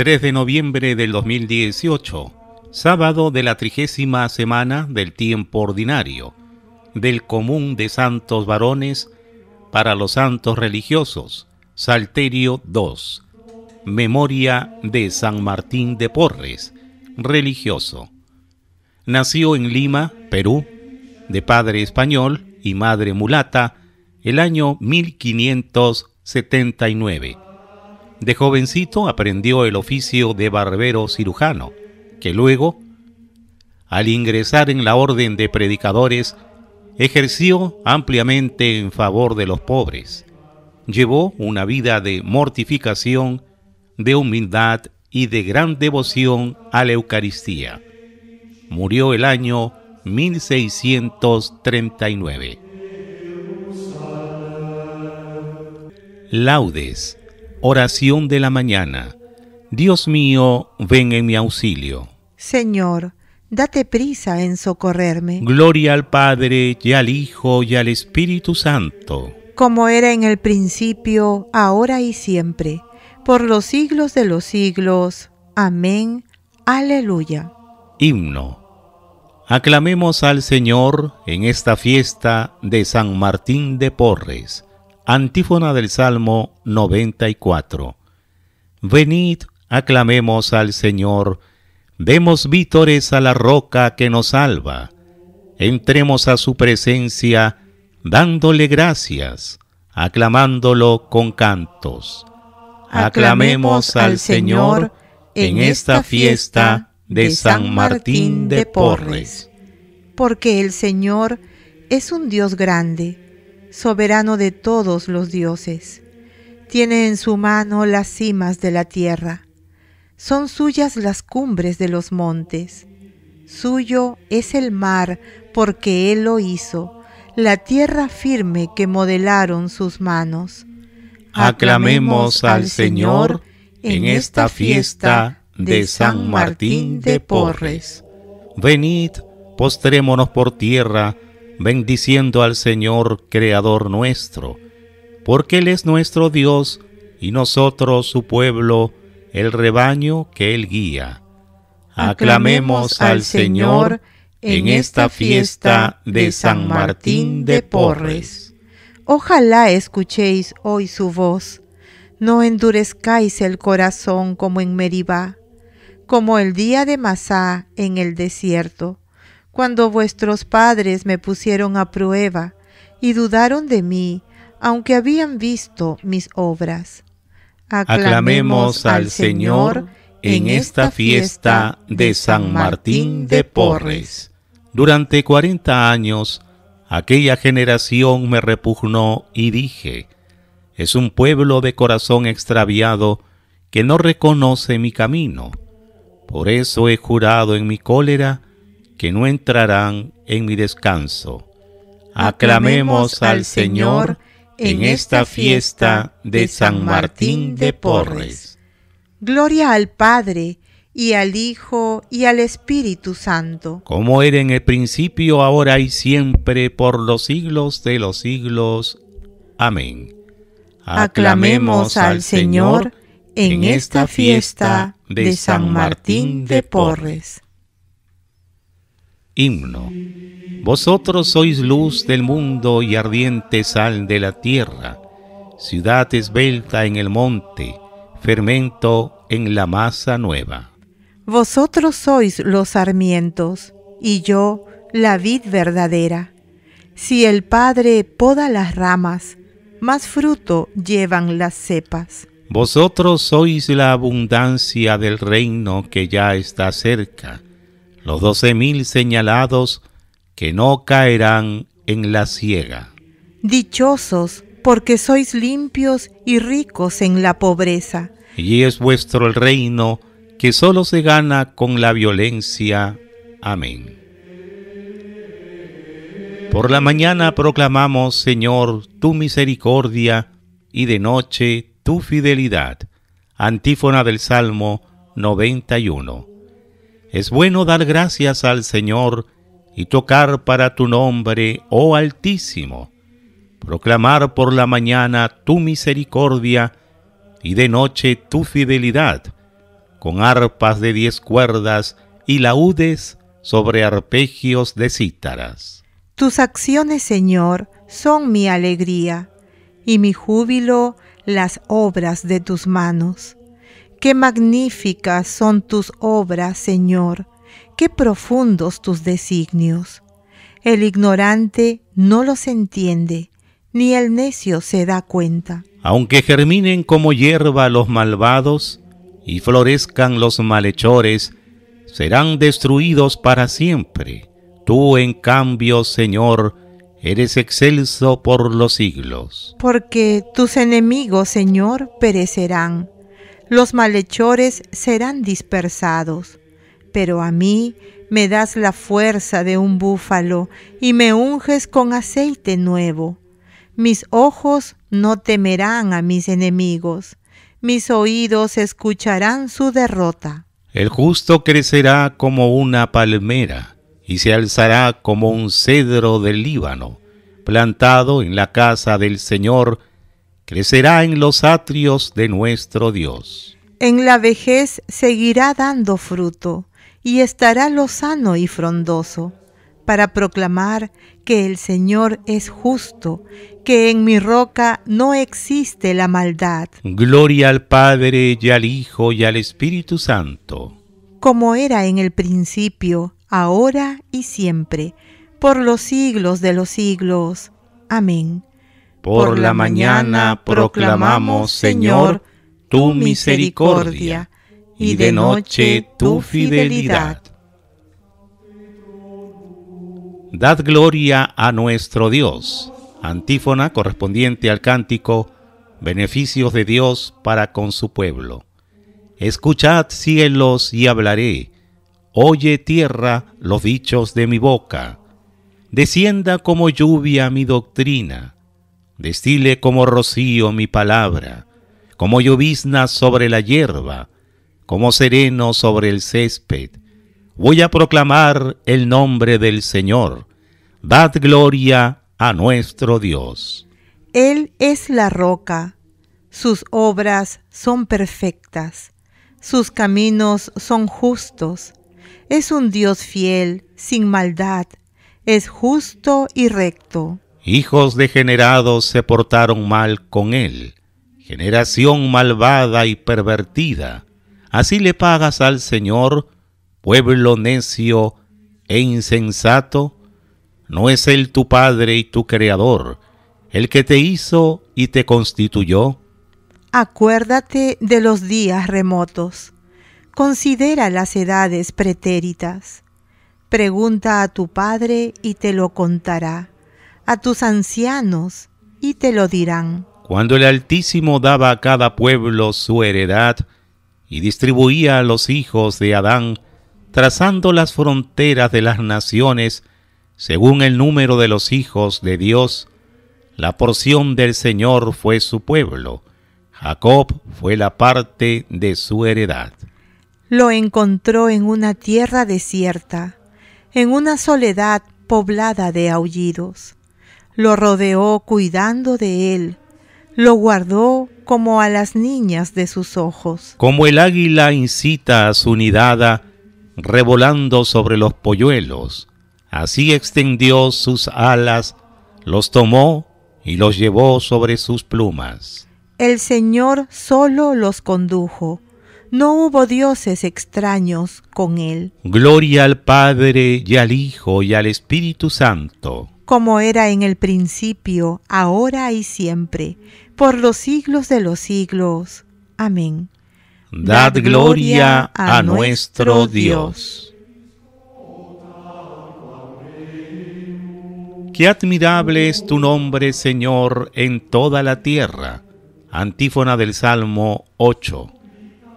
3 de noviembre del 2018, sábado de la trigésima semana del tiempo ordinario, del común de santos varones para los santos religiosos, Salterio 2, memoria de San Martín de Porres, religioso. Nació en Lima, Perú, de padre español y madre mulata, el año 1579 de jovencito aprendió el oficio de barbero cirujano, que luego, al ingresar en la orden de predicadores, ejerció ampliamente en favor de los pobres. Llevó una vida de mortificación, de humildad y de gran devoción a la Eucaristía. Murió el año 1639. Laudes Oración de la mañana. Dios mío, ven en mi auxilio. Señor, date prisa en socorrerme. Gloria al Padre, y al Hijo, y al Espíritu Santo. Como era en el principio, ahora y siempre, por los siglos de los siglos. Amén. Aleluya. Himno. Aclamemos al Señor en esta fiesta de San Martín de Porres Antífona del Salmo 94. Venid, aclamemos al Señor, demos vítores a la roca que nos salva. Entremos a su presencia dándole gracias, aclamándolo con cantos. Aclamemos al Señor en esta fiesta de San Martín de Porres. Porque el Señor es un Dios grande soberano de todos los dioses. Tiene en su mano las cimas de la tierra. Son suyas las cumbres de los montes. Suyo es el mar porque Él lo hizo, la tierra firme que modelaron sus manos. Aclamemos al Señor en esta fiesta de San Martín de Porres. Venid, postrémonos por tierra, bendiciendo al Señor Creador nuestro, porque Él es nuestro Dios y nosotros su pueblo, el rebaño que Él guía. Aclamemos al Señor en esta fiesta de San Martín de Porres. Ojalá escuchéis hoy su voz. No endurezcáis el corazón como en Meribá, como el día de Masá en el desierto cuando vuestros padres me pusieron a prueba y dudaron de mí, aunque habían visto mis obras. Aclamemos al Señor en esta fiesta de San Martín de Porres. Durante cuarenta años, aquella generación me repugnó y dije, es un pueblo de corazón extraviado que no reconoce mi camino. Por eso he jurado en mi cólera que no entrarán en mi descanso. Aclamemos al Señor en esta fiesta de San Martín de Porres. Gloria al Padre, y al Hijo, y al Espíritu Santo. Como era en el principio, ahora y siempre, por los siglos de los siglos. Amén. Aclamemos al Señor en esta fiesta de San Martín de Porres. Himno. Vosotros sois luz del mundo y ardiente sal de la tierra, ciudad esbelta en el monte, fermento en la masa nueva. Vosotros sois los sarmientos, y yo la vid verdadera. Si el Padre poda las ramas, más fruto llevan las cepas. Vosotros sois la abundancia del reino que ya está cerca los doce mil señalados que no caerán en la ciega. Dichosos, porque sois limpios y ricos en la pobreza. Y es vuestro el reino que solo se gana con la violencia. Amén. Por la mañana proclamamos, Señor, tu misericordia, y de noche tu fidelidad. Antífona del Salmo 91. Es bueno dar gracias al Señor y tocar para tu nombre, oh Altísimo, proclamar por la mañana tu misericordia y de noche tu fidelidad, con arpas de diez cuerdas y laúdes sobre arpegios de cítaras. Tus acciones, Señor, son mi alegría, y mi júbilo las obras de tus manos. Qué magníficas son tus obras, Señor, qué profundos tus designios. El ignorante no los entiende, ni el necio se da cuenta. Aunque germinen como hierba los malvados y florezcan los malhechores, serán destruidos para siempre. Tú, en cambio, Señor, eres excelso por los siglos. Porque tus enemigos, Señor, perecerán los malhechores serán dispersados. Pero a mí me das la fuerza de un búfalo y me unges con aceite nuevo. Mis ojos no temerán a mis enemigos, mis oídos escucharán su derrota. El justo crecerá como una palmera y se alzará como un cedro del Líbano, plantado en la casa del Señor crecerá en los atrios de nuestro Dios. En la vejez seguirá dando fruto y estará lozano y frondoso para proclamar que el Señor es justo, que en mi roca no existe la maldad. Gloria al Padre y al Hijo y al Espíritu Santo. Como era en el principio, ahora y siempre, por los siglos de los siglos. Amén. Por la mañana proclamamos, Señor, tu misericordia y de noche tu fidelidad. Dad gloria a nuestro Dios. Antífona correspondiente al cántico Beneficios de Dios para con su pueblo. Escuchad cielos y hablaré. Oye tierra los dichos de mi boca. Descienda como lluvia mi doctrina Destile como rocío mi palabra, como llovizna sobre la hierba, como sereno sobre el césped. Voy a proclamar el nombre del Señor. Dad gloria a nuestro Dios. Él es la roca. Sus obras son perfectas. Sus caminos son justos. Es un Dios fiel, sin maldad. Es justo y recto. Hijos degenerados se portaron mal con él, generación malvada y pervertida. Así le pagas al Señor, pueblo necio e insensato. ¿No es Él tu Padre y tu Creador, el que te hizo y te constituyó? Acuérdate de los días remotos. Considera las edades pretéritas. Pregunta a tu Padre y te lo contará a tus ancianos y te lo dirán. Cuando el Altísimo daba a cada pueblo su heredad y distribuía a los hijos de Adán, trazando las fronteras de las naciones, según el número de los hijos de Dios, la porción del Señor fue su pueblo, Jacob fue la parte de su heredad. Lo encontró en una tierra desierta, en una soledad poblada de aullidos lo rodeó cuidando de él, lo guardó como a las niñas de sus ojos. Como el águila incita a su nidada, revolando sobre los polluelos, así extendió sus alas, los tomó y los llevó sobre sus plumas. El Señor solo los condujo. No hubo dioses extraños con él. Gloria al Padre y al Hijo y al Espíritu Santo como era en el principio, ahora y siempre, por los siglos de los siglos. Amén. Dad gloria a nuestro Dios. Qué admirable es tu nombre, Señor, en toda la tierra. Antífona del Salmo 8.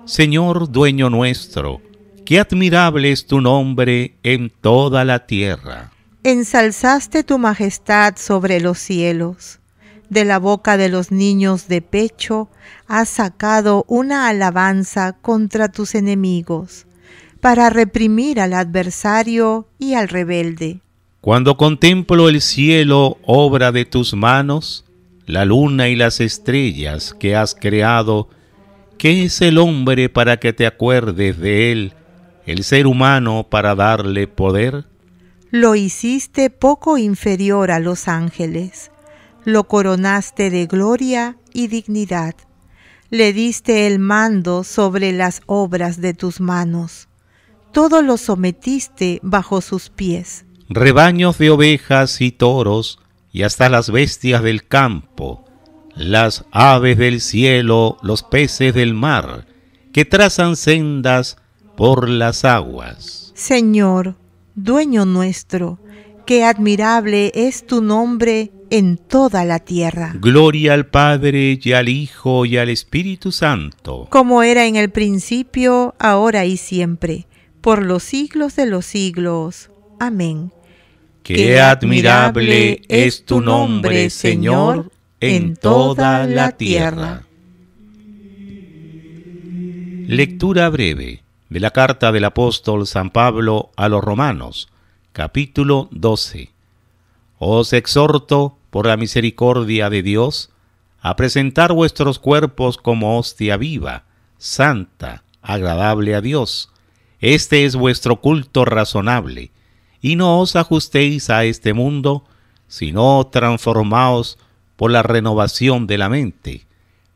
Señor, dueño nuestro, qué admirable es tu nombre en toda la tierra. Ensalzaste tu majestad sobre los cielos. De la boca de los niños de pecho has sacado una alabanza contra tus enemigos, para reprimir al adversario y al rebelde. Cuando contemplo el cielo, obra de tus manos, la luna y las estrellas que has creado, ¿qué es el hombre para que te acuerdes de él, el ser humano para darle poder? lo hiciste poco inferior a los ángeles, lo coronaste de gloria y dignidad, le diste el mando sobre las obras de tus manos, todo lo sometiste bajo sus pies. Rebaños de ovejas y toros, y hasta las bestias del campo, las aves del cielo, los peces del mar, que trazan sendas por las aguas. Señor, Dueño nuestro, qué admirable es tu nombre en toda la tierra. Gloria al Padre y al Hijo y al Espíritu Santo. Como era en el principio, ahora y siempre, por los siglos de los siglos. Amén. Qué, admirable es tu nombre, Señor, en toda la tierra. Lectura breve de la carta del apóstol San Pablo a los Romanos, capítulo 12. Os exhorto, por la misericordia de Dios, a presentar vuestros cuerpos como hostia viva, santa, agradable a Dios. Este es vuestro culto razonable, y no os ajustéis a este mundo, sino transformaos por la renovación de la mente,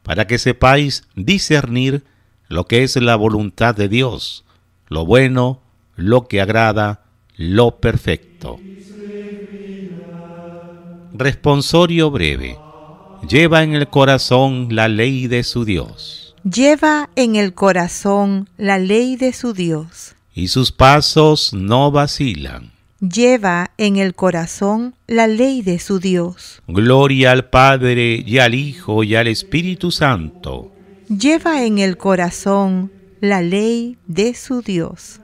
para que sepáis discernir lo que es la voluntad de Dios, lo bueno, lo que agrada, lo perfecto. Responsorio breve. Lleva en el corazón la ley de su Dios. Lleva en el corazón la ley de su Dios. Y sus pasos no vacilan. Lleva en el corazón la ley de su Dios. Gloria al Padre y al Hijo y al Espíritu Santo lleva en el corazón la ley de su Dios.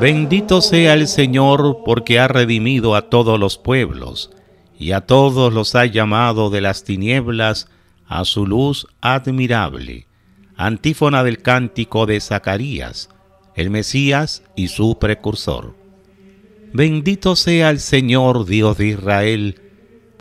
Bendito sea el Señor porque ha redimido a todos los pueblos y a todos los ha llamado de las tinieblas a su luz admirable. Antífona del cántico de Zacarías, el Mesías y su precursor. Bendito sea el Señor Dios de Israel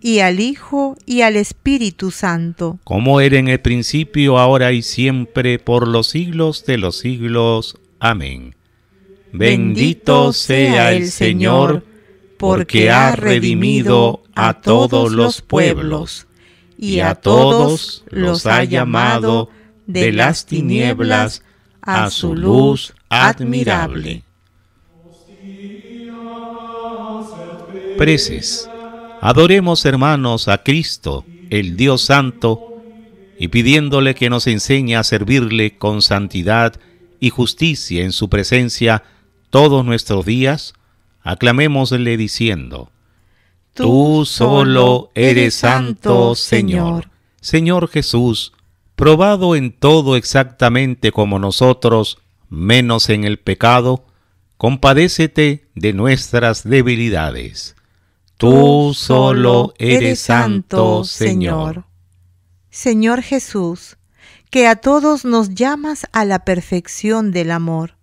y al Hijo y al Espíritu Santo. Como era en el principio, ahora y siempre, por los siglos de los siglos. Amén. Bendito sea el Señor, porque ha redimido a todos los pueblos y a todos los ha llamado de las tinieblas a su luz admirable. Preces. Adoremos, hermanos, a Cristo, el Dios Santo, y pidiéndole que nos enseñe a servirle con santidad y justicia en su presencia todos nuestros días, aclamémosle diciendo, Tú solo eres santo, Señor. Señor Jesús, probado en todo exactamente como nosotros, menos en el pecado, compadécete de nuestras debilidades. Tú solo eres santo, Señor. Señor Jesús, que a todos nos llamas a la perfección del amor,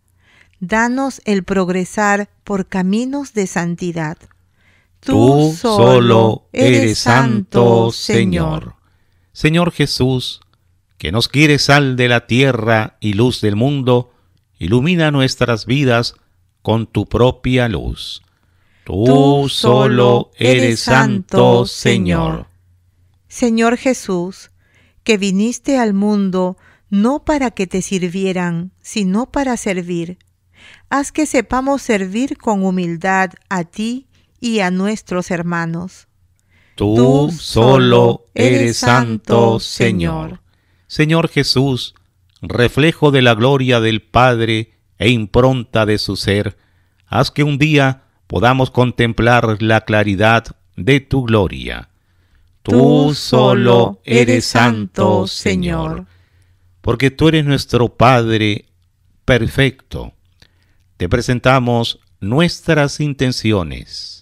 danos el progresar por caminos de santidad. Tú solo eres santo, Señor. Señor Jesús, que nos quieres sal de la tierra y luz del mundo, ilumina nuestras vidas con tu propia luz Tú solo eres santo, Señor. Señor Jesús, que viniste al mundo no para que te sirvieran, sino para servir. Haz que sepamos servir con humildad a ti y a nuestros hermanos. Tú solo eres santo, Señor. Señor Jesús, reflejo de la gloria del Padre e impronta de su ser, haz que un día podamos contemplar la claridad de tu gloria. Tú solo eres santo, Señor. Porque tú eres nuestro Padre perfecto. Te presentamos nuestras intenciones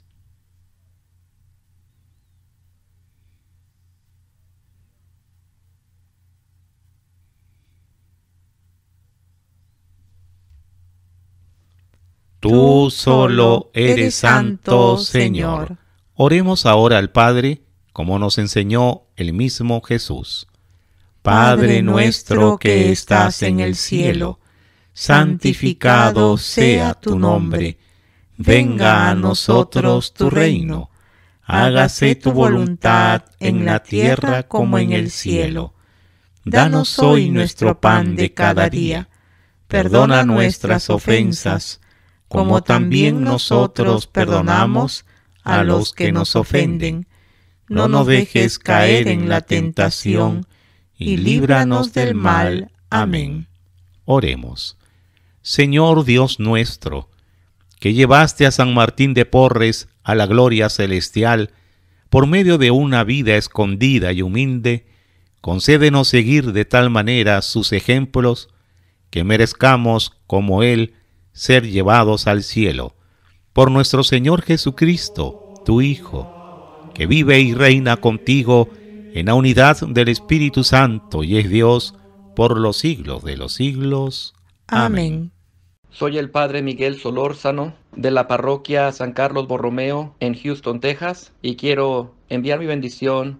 Tú solo eres santo, Señor. Oremos ahora al Padre, como nos enseñó el mismo Jesús. Padre nuestro que estás en el cielo, santificado sea tu nombre. Venga a nosotros tu reino. Hágase tu voluntad en la tierra como en el cielo. Danos hoy nuestro pan de cada día. Perdona nuestras ofensas como también nosotros perdonamos a los que nos ofenden. No nos dejes caer en la tentación, y líbranos del mal. Amén. Oremos. Señor Dios nuestro, que llevaste a San Martín de Porres a la gloria celestial, por medio de una vida escondida y humilde, concédenos seguir de tal manera sus ejemplos, que merezcamos, como Él, ser llevados al cielo por nuestro Señor Jesucristo, tu Hijo, que vive y reina contigo en la unidad del Espíritu Santo y es Dios por los siglos de los siglos. Amén. Soy el Padre Miguel Solórzano de la parroquia San Carlos Borromeo en Houston, Texas, y quiero enviar mi bendición